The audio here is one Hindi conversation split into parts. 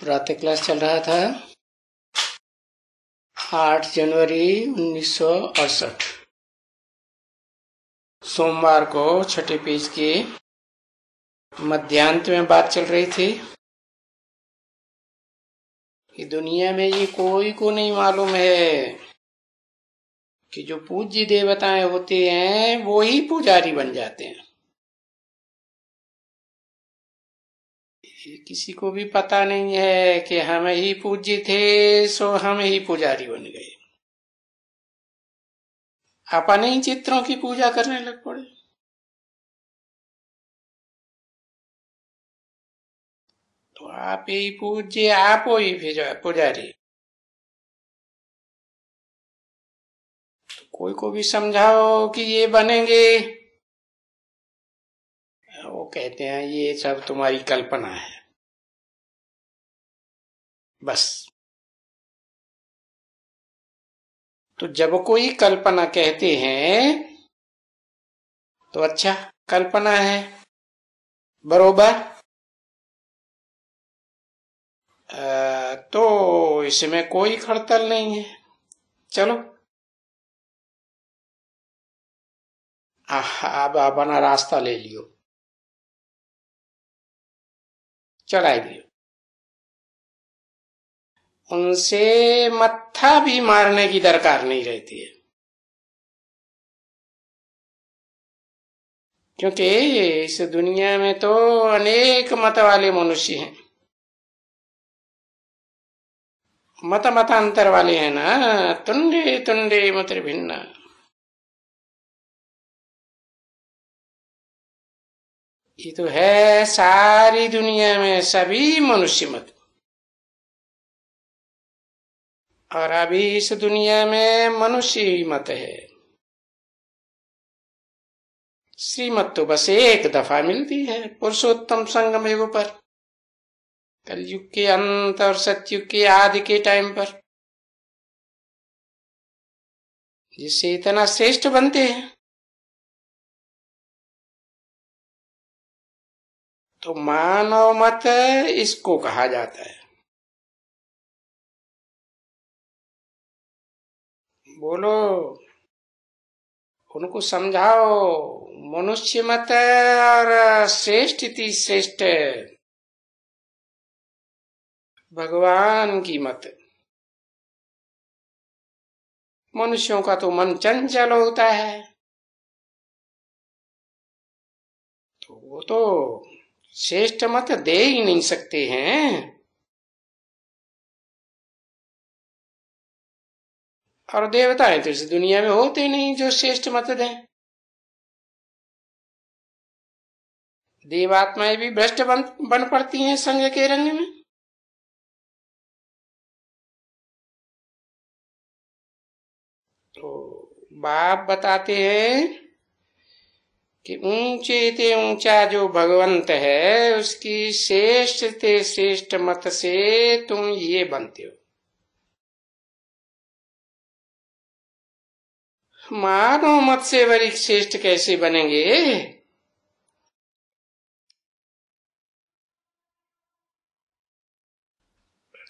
प्रातः क्लास चल रहा था आठ जनवरी उन्नीस सोमवार को छठे पेज के मध्यांत में बात चल रही थी कि दुनिया में ये कोई को नहीं मालूम है कि जो पूज्य देवताएं होते हैं वो ही पुजारी बन जाते हैं ये किसी को भी पता नहीं है कि हम ही पूज्य थे सो हम ही पुजारी बन गए अपने ही चित्रों की पूजा करने लग पड़े तो आप ही पूज्य आप ही भेजा पुजारी तो कोई को भी समझाओ कि ये बनेंगे वो कहते हैं ये सब तुम्हारी कल्पना है बस तो जब कोई कल्पना कहते हैं तो अच्छा कल्पना है बरोबर तो इसमें कोई खड़तल नहीं है चलो अब अपना रास्ता ले लियो चढ़ाई दियो उनसे मत्था भी मारने की दरकार नहीं रहती है क्योंकि इस दुनिया में तो अनेक मत वाले मनुष्य हैं मत मतांतर वाले हैं ना तुंडे तुंडे मत भिन्न ये तो है सारी दुनिया में सभी मनुष्य मत और अभी इस दुनिया में मनुष्य ही मत है श्रीमत तो बस एक दफा मिलती है पुरुषोत्तम संगम युग पर कलयुग के अंत और सत्युग के आदि के टाइम पर जिससे इतना श्रेष्ठ बनते हैं तो मानव मत इसको कहा जाता है बोलो उनको समझाओ मनुष्य मत और श्रेष्ठ थी श्रेष्ठ भगवान की मत मनुष्यों का तो मन चंचल होता है तो वो तो श्रेष्ठ मत दे ही नहीं सकते हैं और देवता तो इस दुनिया में होते नहीं जो श्रेष्ठ मत दें देवात्माएं भी भ्रष्ट बन बन पड़ती हैं संघ के रंग में तो बाप बताते हैं कि ऊंचे ते ऊंचा जो भगवंत है उसकी श्रेष्ठ ते श्रेष्ठ मत से तुम ये बनते हो मानो मत से वरिक श्रेष्ठ कैसे बनेंगे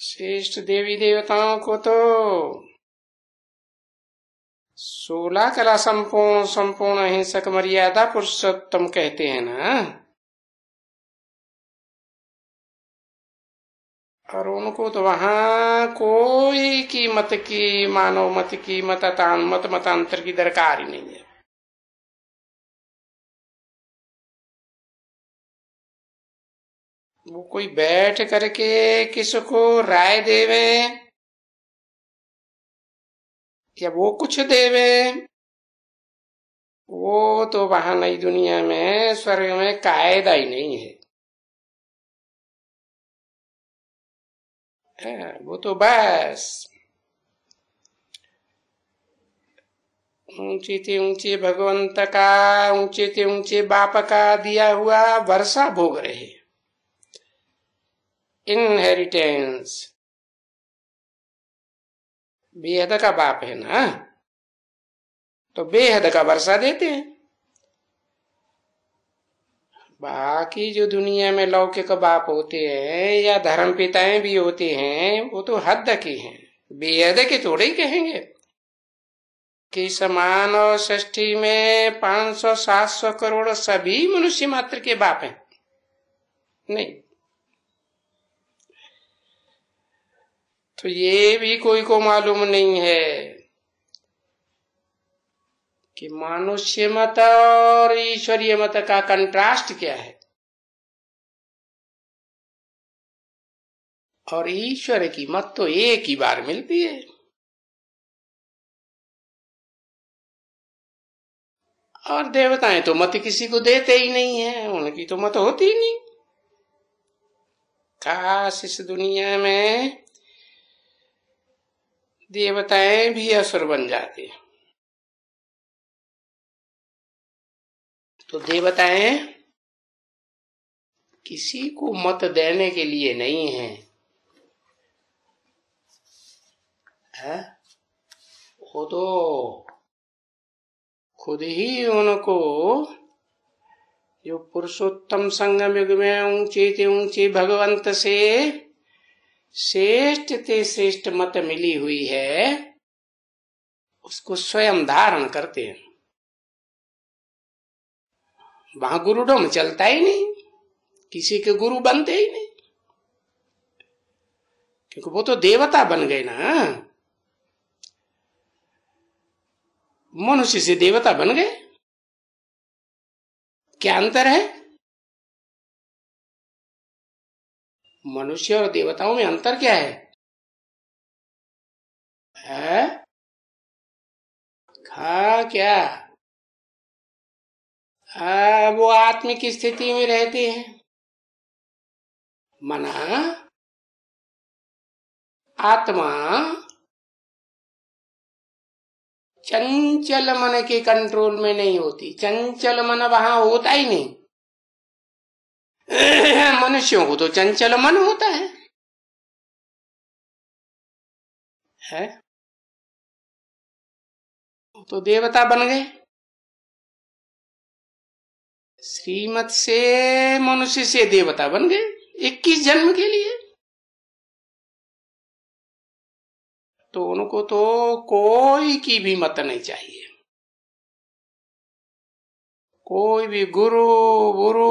श्रेष्ठ देवी देवताओं को तो सोलह कला संपूर्ण संपूर्ण अहिंसक मर्यादा पुरुषोत्तम कहते हैं ना और उनको तो वहां कोई की मत की मानव मत की मत मत मतांतर की दरकार ही नहीं है वो कोई बैठ करके किसको राय देवे या वो कुछ देवे वो तो वहां नई दुनिया में स्वर्ग में कायदा ही नहीं है वो तो बस ऊंची थी ऊंची भगवंत का ऊंची थी ऊंची बाप का दिया हुआ वर्षा भोग रहे इनहेरिटेंस बेहद का बाप है ना तो बेहद का वर्षा देते हैं बाकी जो दुनिया में लौकिक बाप होते हैं या धर्म पिताएं भी होते हैं वो तो हद की हैं बेहद के थोड़े ही कहेंगे कि समान और ष्ठी में 500-700 करोड़ सभी मनुष्य मात्र के बाप हैं नहीं तो ये भी कोई को मालूम नहीं है कि मानुष्य मत और ईश्वरीय मत का कंट्रास्ट क्या है और ईश्वर की मत तो एक ही बार मिलती है और देवताएं तो मत किसी को देते ही नहीं है उनकी तो मत होती ही नहीं काश इस दुनिया में देवताएं भी असुर बन जाती है तो देवताएं किसी को मत देने के लिए नहीं है, है? वो तो खुद ही उनको जो पुरुषोत्तम संगम युग में ऊंचे ते ऊंचे भगवंत से श्रेष्ठ ते श्रेष्ठ मत मिली हुई है उसको स्वयं धारण करते हैं वहां गुरुडोम चलता ही नहीं किसी के गुरु बनते ही नहीं क्योंकि वो तो देवता बन गए ना मनुष्य से देवता बन गए क्या अंतर है मनुष्य और देवताओं में अंतर क्या है है खा क्या आ, वो आत्मिक स्थिति में रहते हैं मना आत्मा चंचल मन के कंट्रोल में नहीं होती चंचल मन वहां होता ही नहीं मनुष्यों को तो चंचल मन होता है है तो देवता बन गए श्रीमत से मनुष्य से देवता बन गए इक्कीस जन्म के लिए तो उनको तो कोई की भी मत नहीं चाहिए कोई भी गुरु गुरु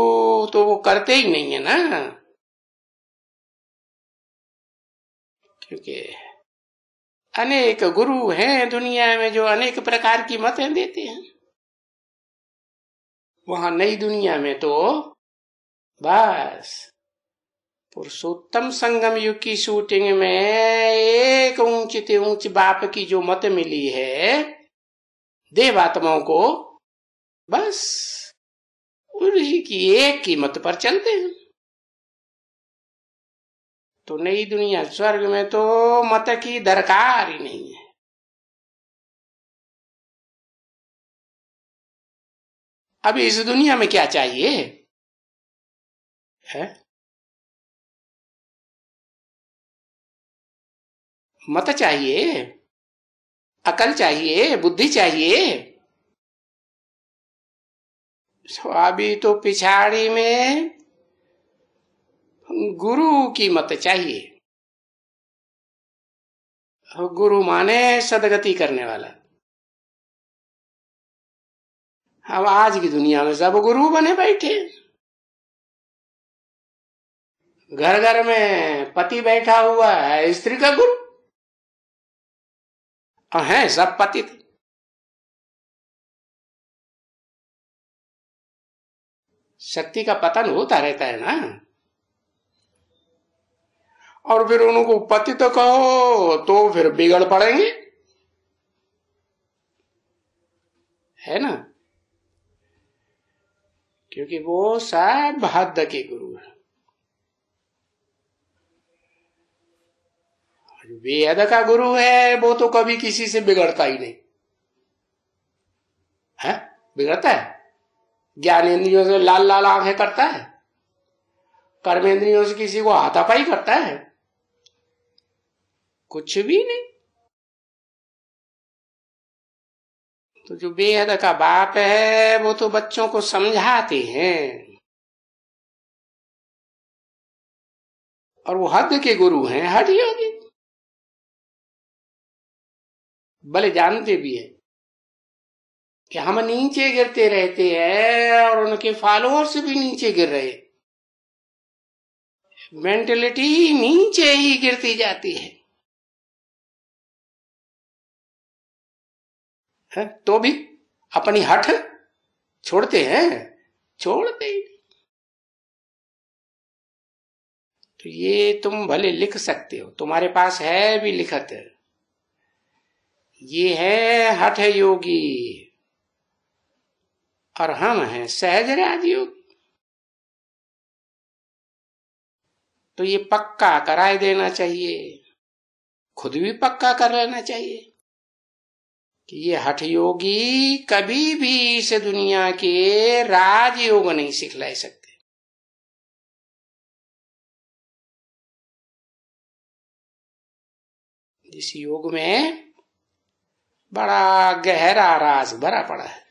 तो वो करते ही नहीं है ना क्योंकि अनेक गुरु हैं दुनिया में जो अनेक प्रकार की मतें देते हैं वहां नई दुनिया में तो बस पुरुषोत्तम संगम युग की शूटिंग में एक ऊंचते ऊंच बाप की जो मत मिली है देवात्माओं को बस उन्हीं की एक कीमत पर चलते हैं तो नई दुनिया स्वर्ग में तो मत की दरकार ही नहीं है अब इस दुनिया में क्या चाहिए है मत चाहिए अकल चाहिए बुद्धि चाहिए अभी तो पिछाड़ी में गुरु की मत चाहिए गुरु माने सदगति करने वाला अब आज की दुनिया में सब गुरु बने बैठे घर घर में पति बैठा हुआ है स्त्री का गुरु और है सब पति थे शक्ति का पतन होता रहता है ना और फिर उनको पति तो कहो तो फिर बिगड़ पड़ेंगे है ना क्योंकि वो सर्वहद के गुरु है वेद का गुरु है वो तो कभी किसी से बिगड़ता ही नहीं है बिगड़ता है ज्ञान इंद्रियों से लाल लाल आंखें करता है कर्मेंद्रियों से किसी को हाथापाई करता है कुछ भी नहीं तो जो बेहद का बाप है वो तो बच्चों को समझाते हैं और वो हद के गुरु हैं हट योगी भले जानते भी है कि हम नीचे गिरते रहते हैं और उनके फॉलोअर्स भी नीचे गिर रहे मेंटेलिटी नीचे ही गिरती जाती है है तो भी अपनी हठ छोड़ते हैं छोड़ते ही तो ये तुम भले लिख सकते हो तुम्हारे पास है भी लिखत ये है हठ योगी और हम हैं सहज राज तो ये पक्का कराए देना चाहिए खुद भी पक्का कर लेना चाहिए कि ये योगी कभी भी इस दुनिया के राजयोग नहीं सिखला सकते इस योग में बड़ा गहरा राज भरा पड़ा है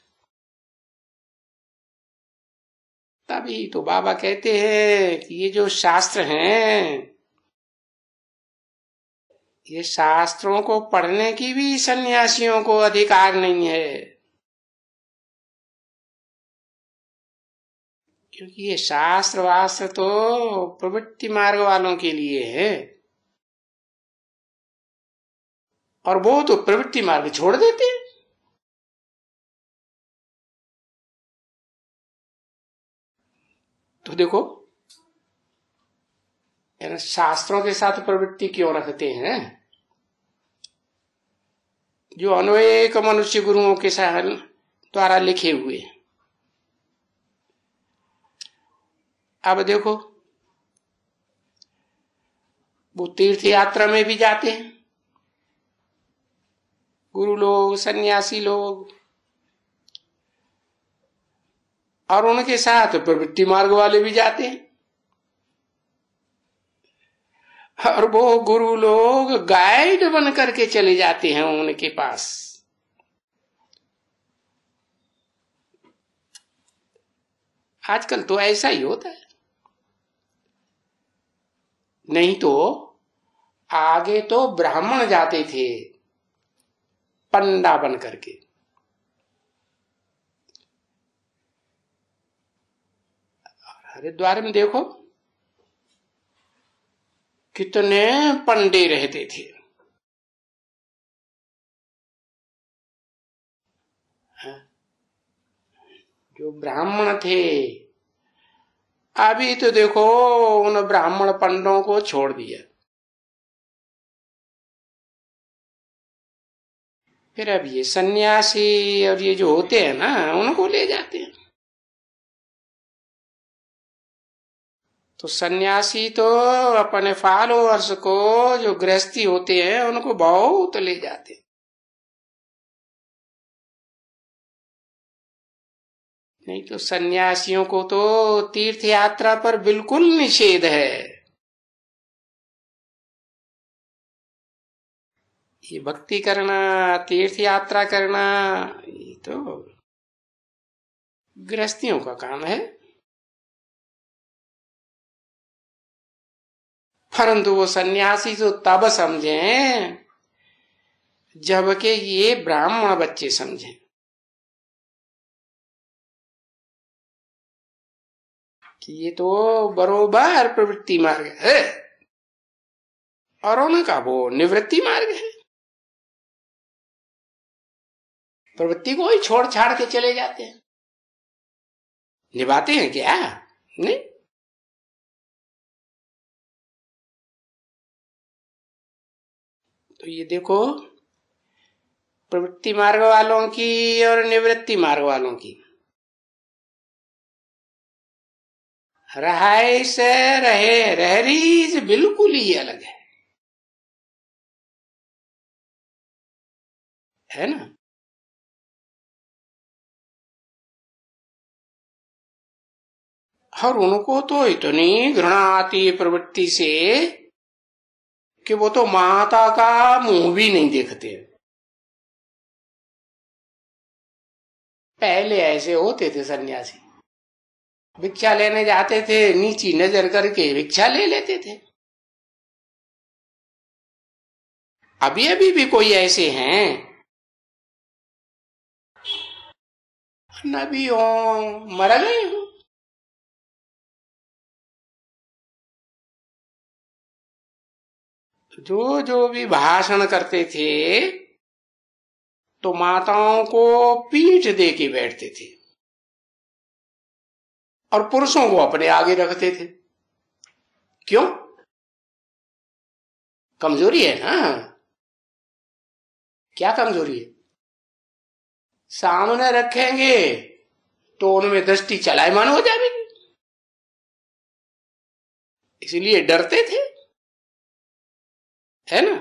तभी तो बाबा कहते हैं कि ये जो शास्त्र हैं ये शास्त्रों को पढ़ने की भी सन्यासियों को अधिकार नहीं है क्योंकि ये शास्त्र वास्त्र तो प्रवृत्ति मार्ग वालों के लिए है और वो तो प्रवृत्ति मार्ग छोड़ देते हैं तो देखो यानी शास्त्रों के साथ प्रवृत्ति क्यों रखते हैं जो अनेक मनुष्य गुरुओं के सहन द्वारा लिखे हुए अब देखो वो तीर्थ यात्रा में भी जाते हैं गुरु लोग सन्यासी लोग और उनके साथ प्रवृत्ति मार्ग वाले भी जाते हैं और वो गुरु लोग गाइड बन करके चले जाते हैं उनके पास आजकल तो ऐसा ही होता है नहीं तो आगे तो ब्राह्मण जाते थे पंडा बन करके हरिद्वार में देखो कितने पंडे रहते थे हाँ? जो ब्राह्मण थे अभी तो देखो उन ब्राह्मण पंडों को छोड़ दिया फिर अब ये सन्यासी और ये जो होते हैं ना उनको ले जाते हैं तो सन्यासी तो अपने फॉलोअर्स को जो गृहस्थी होते हैं उनको बहुत ले जाते नहीं तो सन्यासियों को तो तीर्थ यात्रा पर बिल्कुल निषेध है ये भक्ति करना तीर्थ यात्रा करना ये तो गृहस्थियों का काम है परंतु वो सन्यासी तो तब समझे जबकि ये ब्राह्मण बच्चे समझे कि ये तो बरोबर प्रवृत्ति मार्ग है और उनका वो निवृत्ति मार्ग है प्रवृत्ति को ही छोड़ छाड़ के चले जाते हैं निभाते हैं क्या नहीं तो ये देखो प्रवृत्ति मार्ग वालों की और निवृत्ति मार्ग वालों की रहाय से रहे रहरी से बिल्कुल ही अलग है है ना और उनको तो इतनी घृणा आती प्रवृत्ति से कि वो तो माता का मुंह भी नहीं देखते पहले ऐसे होते थे सन्यासी भिक्षा लेने जाते थे नीची नजर करके भिक्षा ले लेते थे अभी अभी भी कोई ऐसे हैं नबी हो मर गए हो जो जो भी भाषण करते थे तो माताओं को पीठ दे के बैठते थे और पुरुषों को अपने आगे रखते थे क्यों कमजोरी है ना क्या कमजोरी है सामने रखेंगे तो उनमें दृष्टि चलायमान हो जाएगी इसलिए डरते थे है ना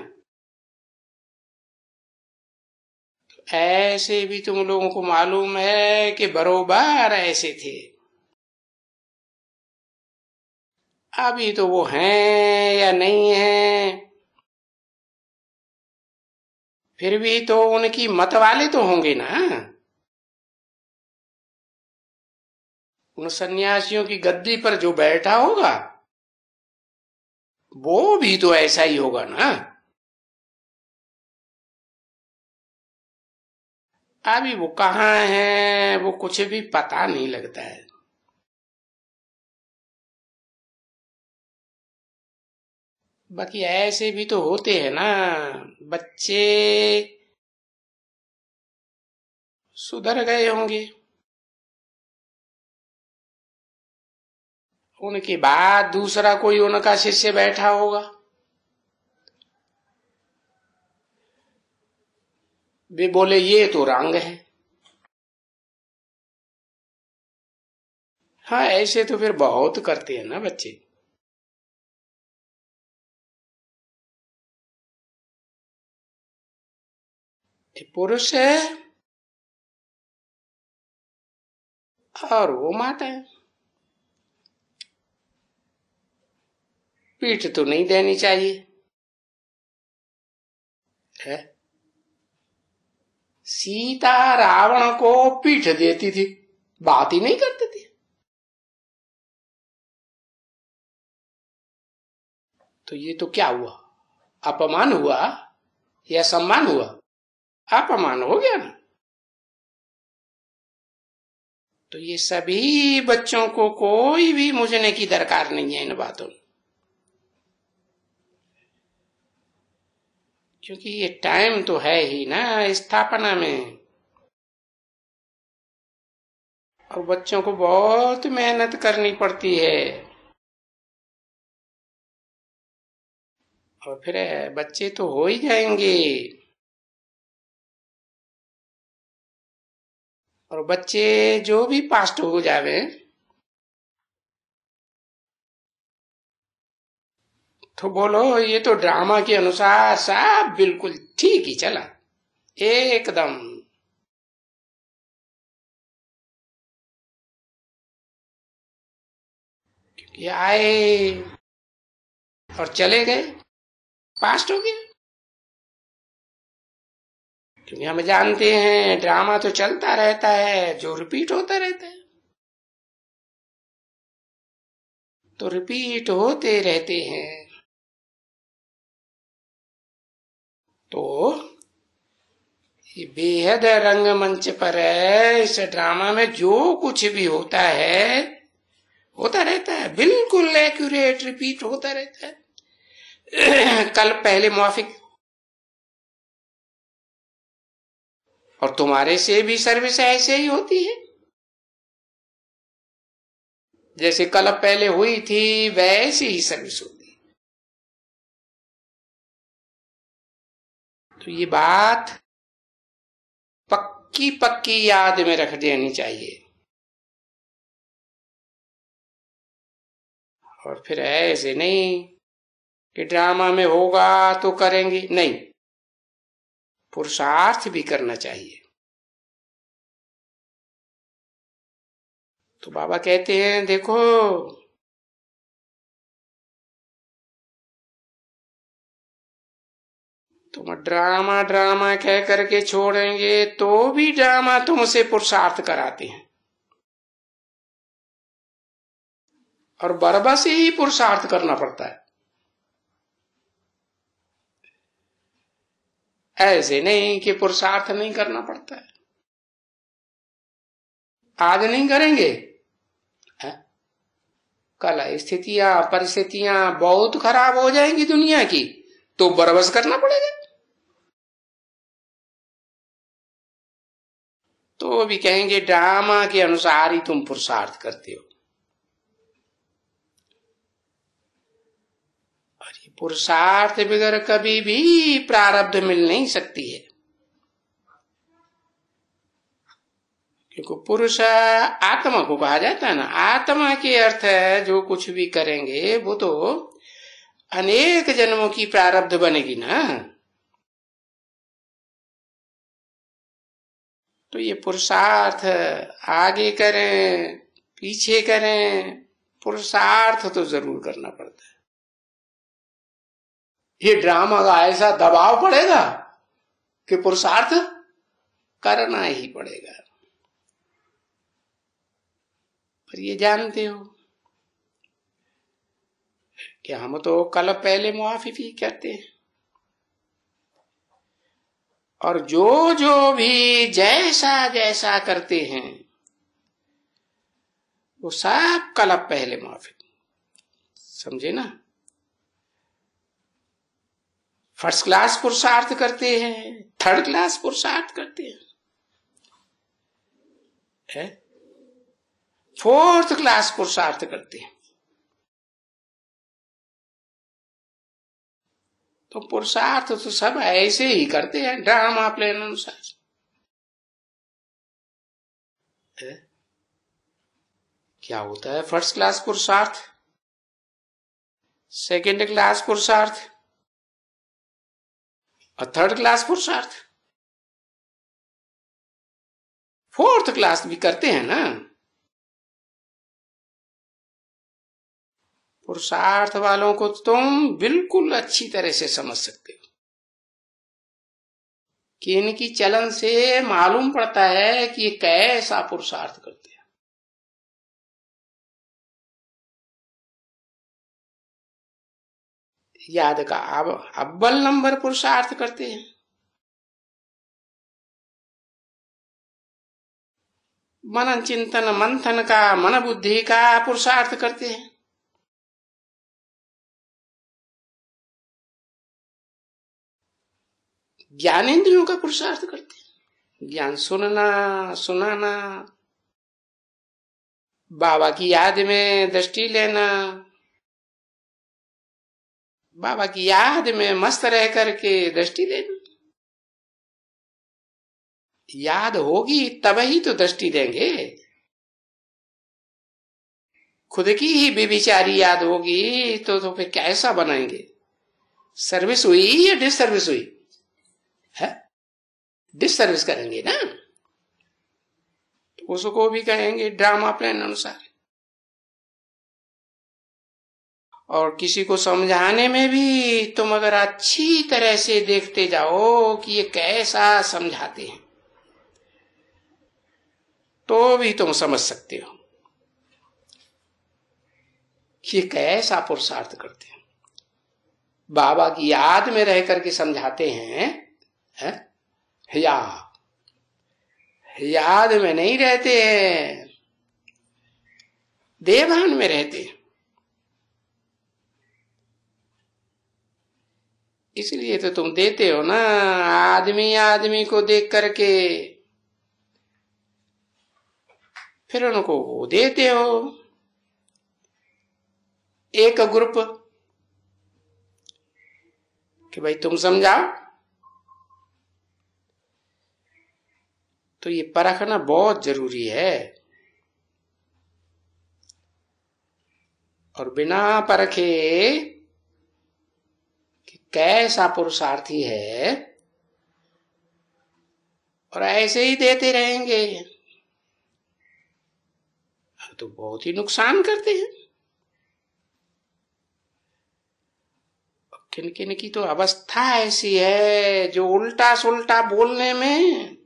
तो ऐसे भी तुम लोगों को मालूम है कि बरोबार ऐसे थे अभी तो वो हैं या नहीं है फिर भी तो उनकी मत वाले तो होंगे ना उन सन्यासियों की गद्दी पर जो बैठा होगा वो भी तो ऐसा ही होगा ना अभी वो कहाँ है वो कुछ भी पता नहीं लगता है बाकी ऐसे भी तो होते हैं ना बच्चे सुधर गए होंगे उनके बाद दूसरा कोई उनका शिष्य बैठा होगा वे बोले ये तो रंग है हाँ ऐसे तो फिर बहुत करते हैं ना बच्चे पुरुष है और वो माता है पीठ तो नहीं देनी चाहिए है सीता रावण को पीठ देती थी बात ही नहीं करती थी तो ये तो क्या हुआ अपमान हुआ या सम्मान हुआ अपमान हो गया ना तो ये सभी बच्चों को कोई भी मुझने की दरकार नहीं है इन बातों में क्योंकि ये टाइम तो है ही ना स्थापना में और बच्चों को बहुत मेहनत करनी पड़ती है और फिर बच्चे तो हो ही जाएंगे और बच्चे जो भी पास्ट हो जावे तो बोलो ये तो ड्रामा के अनुसार सब बिल्कुल ठीक ही चला एकदम क्योंकि आए और चले गए पास्ट हो गया क्योंकि हम जानते हैं ड्रामा तो चलता रहता है जो रिपीट होता रहता है तो रिपीट होते रहते हैं तो ये बेहद रंगमंच पर है इस ड्रामा में जो कुछ भी होता है होता रहता है बिल्कुल एक्यूरेट रिपीट होता रहता है कल पहले मुआफिक और तुम्हारे से भी सर्विस ऐसे ही होती है जैसे कल पहले हुई थी वैसे ही सर्विस होती तो ये बात पक्की पक्की याद में रख देनी चाहिए और फिर ऐसे नहीं कि ड्रामा में होगा तो करेंगे नहीं पुरुषार्थ भी करना चाहिए तो बाबा कहते हैं देखो तुम ड्रामा ड्रामा कह करके छोड़ेंगे तो भी ड्रामा तुमसे पुरुषार्थ कराते हैं और बरबा से ही पुरुषार्थ करना पड़ता है ऐसे नहीं कि पुरुषार्थ नहीं करना पड़ता है आज नहीं करेंगे कल स्थितियां परिस्थितियां बहुत खराब हो जाएंगी दुनिया की तो बरबस करना पड़ेगा तो वो भी कहेंगे ड्रामा के अनुसार ही तुम पुरुषार्थ करते हो और ये पुरुषार्थ बगैर कभी भी प्रारब्ध मिल नहीं सकती है क्योंकि पुरुष आत्मा को कहा जाता है ना आत्मा के अर्थ है जो कुछ भी करेंगे वो तो अनेक जन्मों की प्रारब्ध बनेगी ना तो ये पुरुषार्थ आगे करें पीछे करें पुरुषार्थ तो जरूर करना पड़ता है ये ड्रामा का ऐसा दबाव पड़ेगा कि पुरुषार्थ करना ही पड़ेगा पर ये जानते हो कि हम तो कल पहले मुआफी भी करते हैं और जो जो भी जैसा जैसा करते हैं वो सब कलब पहले माफी समझे ना फर्स्ट क्लास पुरुषार्थ करते हैं थर्ड क्लास पुरुषार्थ करते हैं है? फोर्थ क्लास पुरुषार्थ करते हैं तो पुरुषार्थ तो सब ऐसे ही करते हैं ड्रामा प्लेन अनुसार क्या होता है फर्स्ट क्लास पुरुषार्थ सेकेंड क्लास पुरुषार्थ और थर्ड क्लास पुरुषार्थ फोर्थ क्लास भी करते हैं ना पुरुषार्थ वालों को तो तुम बिल्कुल अच्छी तरह से समझ सकते हो कि इनकी चलन से मालूम पड़ता है कि ये कैसा पुरुषार्थ करते हैं याद का अब अब्बल नंबर पुरुषार्थ करते हैं मनन चिंतन मंथन का मन बुद्धि का पुरुषार्थ करते हैं ज्ञान इंद्रियों का पुरुषार्थ करते हैं ज्ञान सुनना सुनाना बाबा की याद में दृष्टि लेना बाबा की याद में मस्त रह करके दृष्टि लेना याद होगी तब ही तो दृष्टि देंगे खुद की ही बेबिचारी याद होगी तो तो फिर कैसा बनाएंगे सर्विस हुई या डिसर्विस हुई डिसर्विस करेंगे ना तो उसको भी कहेंगे ड्रामा प्लान अनुसार और किसी को समझाने में भी तुम अगर अच्छी तरह से देखते जाओ कि ये कैसा समझाते हैं तो भी तुम समझ सकते हो कि कैसा पुरुषार्थ करते हैं बाबा की याद में रह करके समझाते हैं है? याद याद में नहीं रहते हैं देवान में रहते हैं इसलिए तो तुम देते हो ना आदमी आदमी को देख करके फिर उनको वो देते हो एक ग्रुप कि भाई तुम समझाओ तो ये परखना बहुत जरूरी है और बिना परखे कि कैसा पुरुषार्थी है और ऐसे ही देते रहेंगे तो बहुत ही नुकसान करते हैं किन किन की तो अवस्था ऐसी है जो उल्टा सुल्टा बोलने में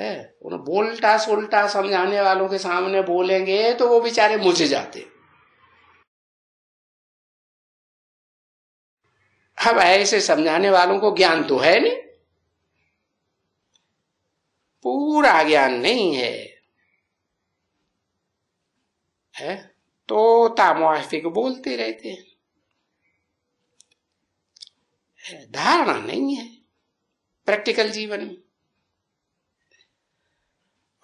है उन्हें बोलटा सोल्टा समझाने वालों के सामने बोलेंगे तो वो बेचारे मुझ जाते अब ऐसे समझाने वालों को ज्ञान तो है नहीं पूरा ज्ञान नहीं है है तो को बोलते रहते हैं धारणा नहीं है प्रैक्टिकल जीवन में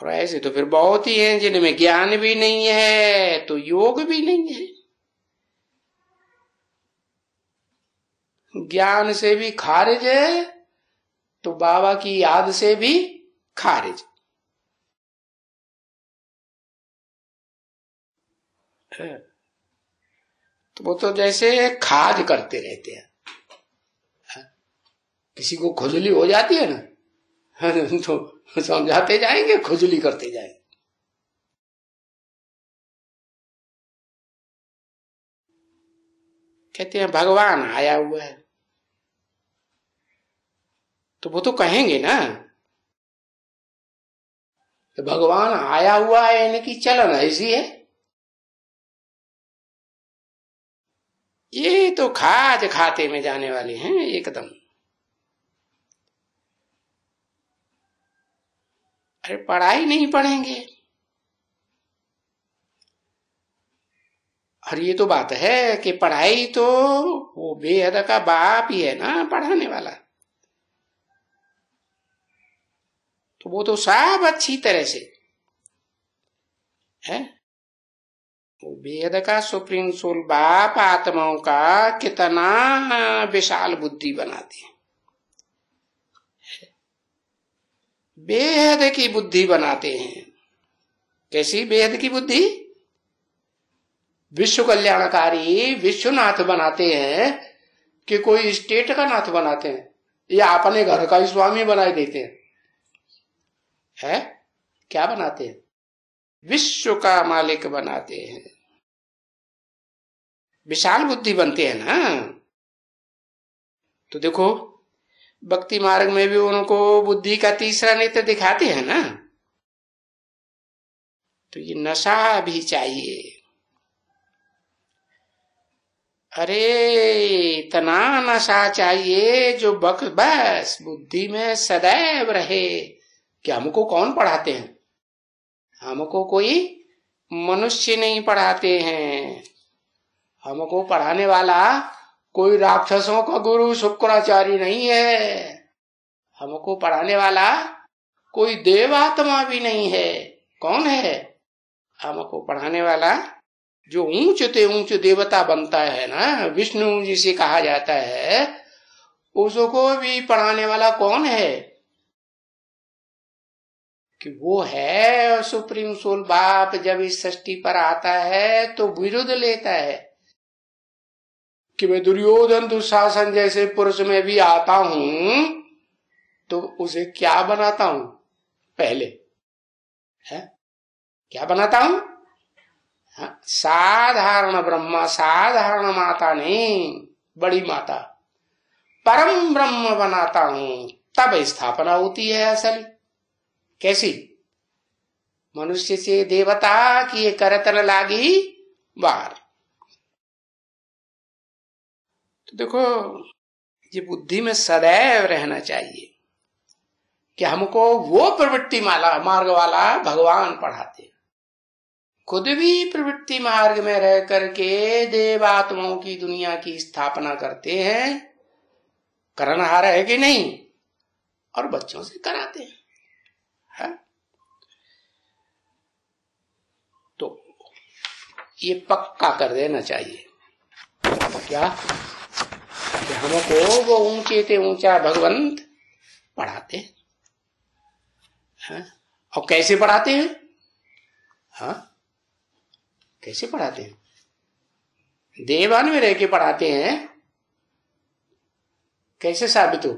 और ऐसे तो फिर बहुत ही हैं जिनमें ज्ञान भी नहीं है तो योग भी नहीं है ज्ञान से भी खारिज है तो बाबा की याद से भी खारिज तो वो तो जैसे खाज करते रहते हैं हाँ? किसी को खुजली हो जाती है ना तो समझाते जाएंगे खुजली करते जाएंगे कहते हैं भगवान आया हुआ है तो वो तो कहेंगे ना भगवान आया हुआ है यानी कि चलन ऐसी है ये तो खाज खाते में जाने वाले हैं एकदम अरे पढ़ाई नहीं पढ़ेंगे और ये तो बात है कि पढ़ाई तो वो बेहद का बाप ही है ना पढ़ाने वाला तो वो तो सब अच्छी तरह से है वो बेहद का सुप्रीम सोल बाप आत्माओं का कितना विशाल बुद्धि बनाते हैं बेहद की बुद्धि बनाते हैं कैसी बेहद की बुद्धि विश्व कल्याणकारी विश्वनाथ बनाते हैं कि कोई स्टेट का नाथ बनाते हैं या अपने घर का स्वामी बनाए देते हैं है क्या बनाते हैं विश्व का मालिक बनाते हैं विशाल बुद्धि बनते हैं ना तो देखो भक्ति मार्ग में भी उनको बुद्धि का तीसरा नेत्र दिखाते हैं ना तो ये नशा भी चाहिए अरे इतना नशा चाहिए जो बक बस बुद्धि में सदैव रहे कि हमको कौन पढ़ाते हैं हमको कोई मनुष्य नहीं पढ़ाते हैं हमको पढ़ाने वाला कोई राक्षसों का गुरु शुक्राचार्य नहीं है हमको पढ़ाने वाला कोई देवात्मा भी नहीं है कौन है हमको पढ़ाने वाला जो ऊंचते ऊंच देवता बनता है ना विष्णु जिसे कहा जाता है उसको भी पढ़ाने वाला कौन है कि वो है सुप्रीम सोल बाप जब इस सृष्टि पर आता है तो विरुद्ध लेता है कि मैं दुर्योधन दुशासन जैसे पुरुष में भी आता हूं तो उसे क्या बनाता हूं पहले है क्या बनाता हूं हाँ, साधारण ब्रह्मा साधारण माता नहीं बड़ी माता परम ब्रह्म बनाता हूं तब स्थापना होती है असल कैसी मनुष्य से देवता की करतन लागी बार तो देखो ये बुद्धि में सदैव रहना चाहिए कि हमको वो प्रवृत्ति माला मार्ग वाला भगवान पढ़ाते खुद भी प्रवृत्ति मार्ग में रह करके देवात्माओं की दुनिया की स्थापना करते हैं करणहार है कि नहीं और बच्चों से कराते हैं है? तो ये पक्का कर देना चाहिए क्या पढ़ाते हमको वो ऊंचे थे ऊंचा भगवंत पढ़ाते हैं हाँ? और कैसे पढ़ाते हैं हाँ कैसे पढ़ाते हैं देवान में रह के पढ़ाते हैं कैसे साबित हो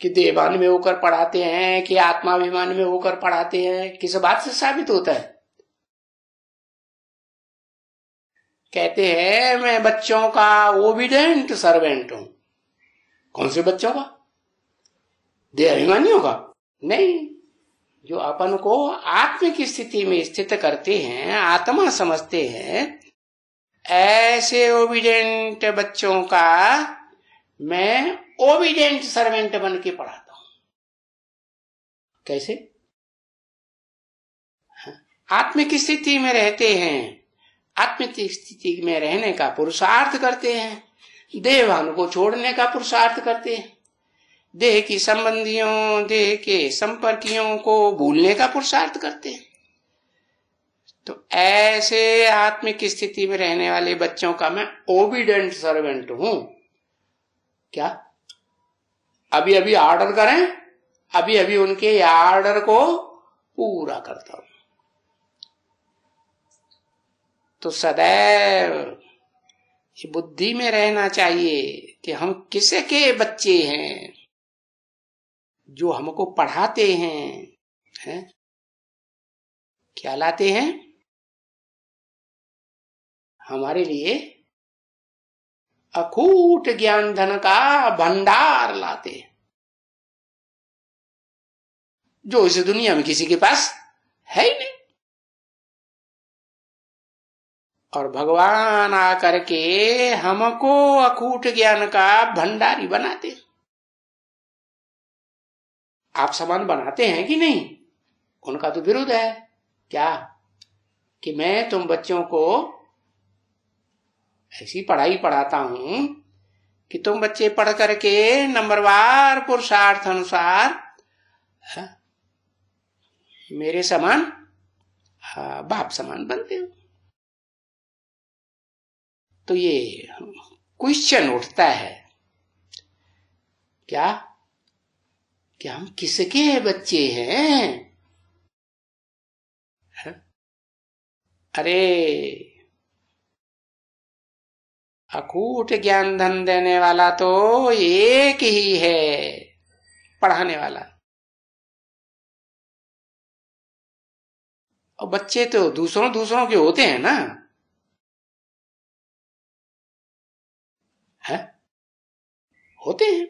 कि देवान में होकर पढ़ाते हैं कि आत्माभिमान में होकर पढ़ाते हैं किस बात से साबित होता है कहते हैं मैं बच्चों का ओबिडेंट सर्वेंट हूं कौन से बच्चों का दे अभिमानियों का नहीं जो अपन को आत्म की स्थिति में स्थित करते हैं आत्मा समझते हैं ऐसे ओबिडेंट बच्चों का मैं ओबिडेंट सर्वेंट बन के पढ़ाता हूं कैसे हाँ। आत्म की स्थिति में रहते हैं आत्मिक स्थिति में रहने का पुरुषार्थ करते हैं देहानु को छोड़ने का पुरुषार्थ करते हैं देह की संबंधियों देह के संपर्कियों को भूलने का पुरुषार्थ करते हैं तो ऐसे आत्मिक स्थिति में रहने वाले बच्चों का मैं ओबिडेंट सर्वेंट हूं क्या अभी अभी ऑर्डर करें अभी अभी उनके ऑर्डर को पूरा करता हूं तो सदैव बुद्धि में रहना चाहिए कि हम किसे के बच्चे हैं जो हमको पढ़ाते हैं है? क्या लाते हैं हमारे लिए अखूट ज्ञान धन का भंडार लाते हैं जो इस दुनिया में किसी के पास है ही नहीं और भगवान आकर के हमको अकूट ज्ञान का भंडारी बनाते आप समान बनाते हैं कि नहीं उनका तो विरोध है क्या कि मैं तुम बच्चों को ऐसी पढ़ाई पढ़ाता हूं कि तुम बच्चे पढ़ करके नंबरवार पुरुषार्थ अनुसार हाँ, मेरे समान हाँ, बाप समान बनते हो तो ये क्वेश्चन उठता है क्या कि हम किसके बच्चे हैं अरे अकूट ज्ञान धन देने वाला तो एक ही है पढ़ाने वाला और बच्चे तो दूसरों दूसरों के होते हैं ना है होते हैं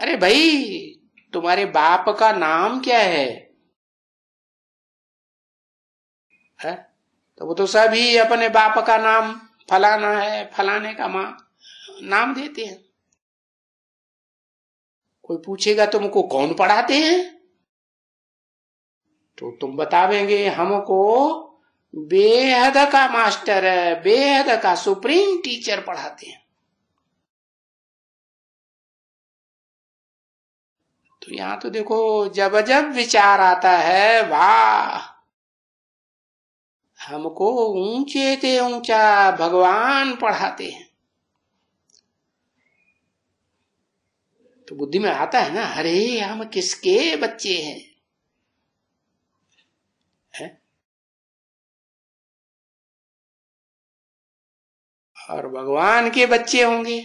अरे भाई तुम्हारे बाप का नाम क्या है, है? तो वो तो सभी अपने बाप का नाम फलाना है फलाने का मां नाम देते हैं कोई पूछेगा तुमको कौन पढ़ाते हैं तो तुम बतावेंगे हमको बेहद का मास्टर है बेहद का सुप्रीम टीचर पढ़ाते हैं तो यहां तो देखो जब जब विचार आता है वाह हमको ऊंचे ते ऊंचा भगवान पढ़ाते हैं तो बुद्धि में आता है ना अरे हम किसके बच्चे हैं है? और भगवान के बच्चे होंगे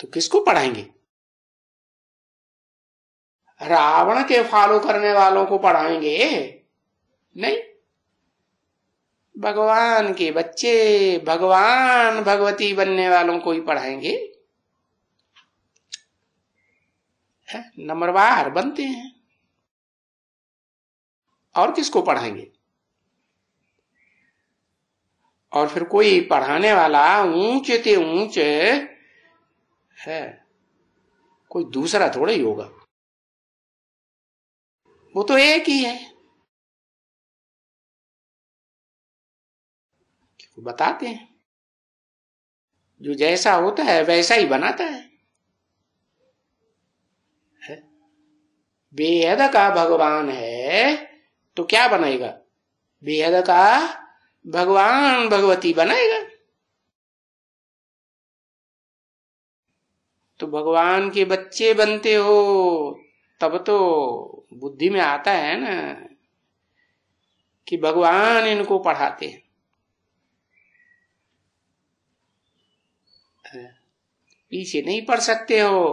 तो किसको पढ़ाएंगे रावण के फॉलो करने वालों को पढ़ाएंगे नहीं भगवान के बच्चे भगवान भगवती बनने वालों को ही पढ़ाएंगे नंबरवार बनते हैं और किसको पढ़ाएंगे और फिर कोई पढ़ाने वाला ऊंचे ते ऊंचे है कोई दूसरा थोड़ा ही होगा वो तो एक ही है बताते हैं जो जैसा होता है वैसा ही बनाता है, है? बेहद का भगवान है तो क्या बनाएगा बेहद का भगवान भगवती बनाएगा तो भगवान के बच्चे बनते हो तब तो बुद्धि में आता है ना कि भगवान इनको पढ़ाते हैं पीछे नहीं पढ़ सकते हो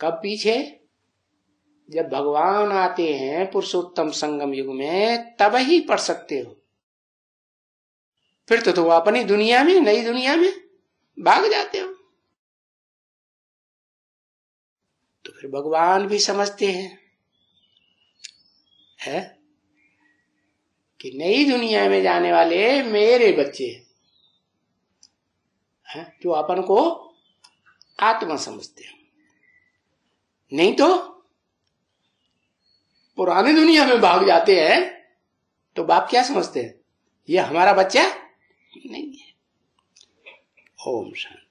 कब पीछे जब भगवान आते हैं पुरुषोत्तम संगम युग में तब ही पढ़ सकते हो फिर तो तुम अपनी दुनिया में नई दुनिया में भाग जाते हो तो फिर भगवान भी समझते हैं है कि नई दुनिया में जाने वाले मेरे बच्चे हैं जो अपन को आत्मा समझते हैं नहीं तो पुराने दुनिया में भाग जाते हैं तो बाप क्या समझते हैं ये हमारा बच्चा नहीं है ओम शांति